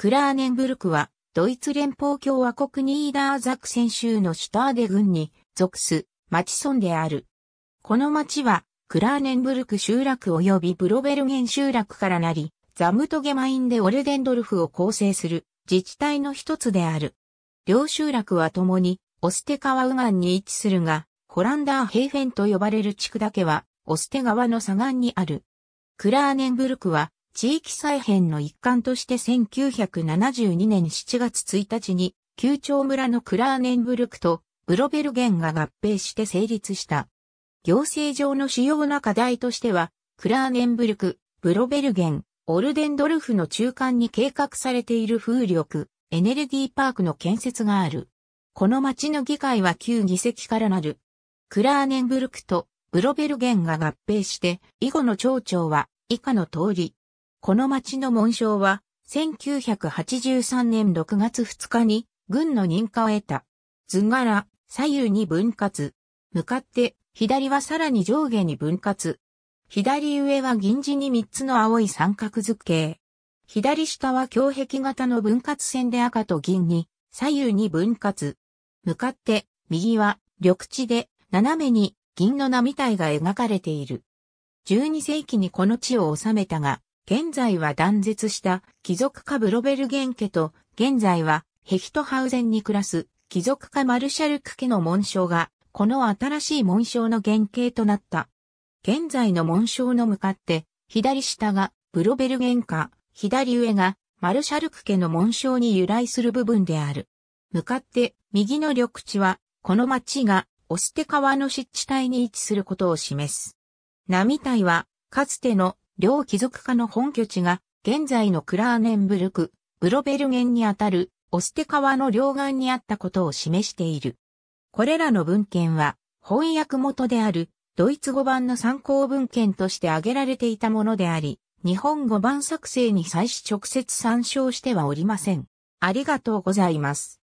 クラーネンブルクは、ドイツ連邦共和国ニーダーザクセン州のシュターデ郡に属す、町村である。この町は、クラーネンブルク集落及びブロベルゲン集落からなり、ザムトゲマインでオルデンドルフを構成する自治体の一つである。両集落は共に、オステ川右岸に位置するが、ホランダーヘイフェンと呼ばれる地区だけは、オステ川の左岸にある。クラーネンブルクは、地域再編の一環として1972年7月1日に、旧町村のクラーネンブルクとブロベルゲンが合併して成立した。行政上の主要な課題としては、クラーネンブルク、ブロベルゲン、オルデンドルフの中間に計画されている風力、エネルギーパークの建設がある。この町の議会は旧議席からなる。クラーネンブルクとブロベルゲンが合併して、以後の町長は以下の通り、この町の紋章は、1983年6月2日に、軍の認可を得た。図柄、左右に分割。向かって、左はさらに上下に分割。左上は銀字に3つの青い三角図形。左下は強壁型の分割線で赤と銀に、左右に分割。向かって、右は緑地で、斜めに銀の波体が描かれている。12世紀にこの地を治めたが、現在は断絶した貴族家ブロベルゲン家と、現在はヘヒトハウゼンに暮らす貴族家マルシャルク家の紋章が、この新しい紋章の原型となった。現在の紋章の向かって、左下がブロベルゲン家、左上がマルシャルク家の紋章に由来する部分である。向かって右の緑地は、この町がオステ川の湿地帯に位置することを示す。並帯は、かつての両貴族家の本拠地が、現在のクラーネンブルク、ブロベルゲンにあたる、オステ川の両岸にあったことを示している。これらの文献は、翻訳元である、ドイツ語版の参考文献として挙げられていたものであり、日本語版作成に際し直接参照してはおりません。ありがとうございます。